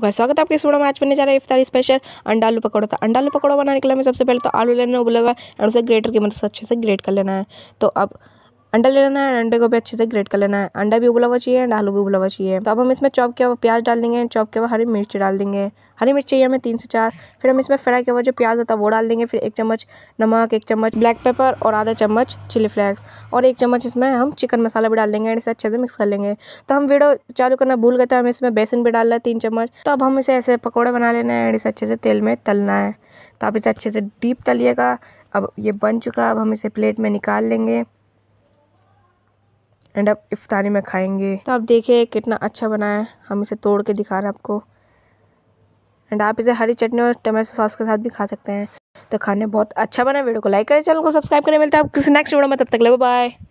का स्वागत आपके इस वीडियो में आज बनने जा रहा है इफ्तारी स्पेशल अंडा आलू पकौड़ा था तो अंडा आलू पकौड़ा बनाने के लिए हमें सबसे पहले तो आलू लेना उबला हुआ एंड उसे ग्रेटर की मदद मतलब से अच्छे से ग्रेट कर लेना है तो अब अंडा ले लेना है अंडे को भी अच्छे से ग्रेट कर लेना है अंडा भी उबला हुआ चाहिए एंड आलू भी उबला हुआ चाहिए तो अब हम इसमें चॉप किया हुआ प्याज डाल देंगे चॉप किया हुआ हरी मिर्च डाल देंगे हरी मिर्च चाहिए हमें तीन से चार फिर हम इसमें फ्राई किया हुआ जो प्याज होता है वो डाल देंगे फिर एक चम्मच नमक एक चम्मच ब्लैक पेपर और आधा चम्मच चिली फ्लेक्स और एक चम्मच इसमें हम चिकन मसाला भी डाल देंगे एंड इसे अच्छे से मिक्स कर लेंगे तो हम वीडियो चालू करना भूल गए थे हम इसमें बेसन भी डालना है तीन चम्मच तो अब हम इसे ऐसे पकौड़े बना लेना है एंड इसे अच्छे से तेल में तलना है तो आप इसे अच्छे से डीप तलिएगा अब ये बन चुका है अब हम इसे प्लेट में निकाल लेंगे एंड अब इफ्तारी में खाएंगे तो आप देखिए कितना अच्छा बना है हम इसे तोड़ के दिखा रहे हैं आपको एंड आप इसे हरी चटनी और टमाटो सॉस के साथ भी खा सकते हैं तो खाने बहुत अच्छा बना वीडियो को लाइक करें चैनल को सब्सक्राइब करें मिलता है आप किसी नेक्स्ट वीडियो में तब तक ले बाय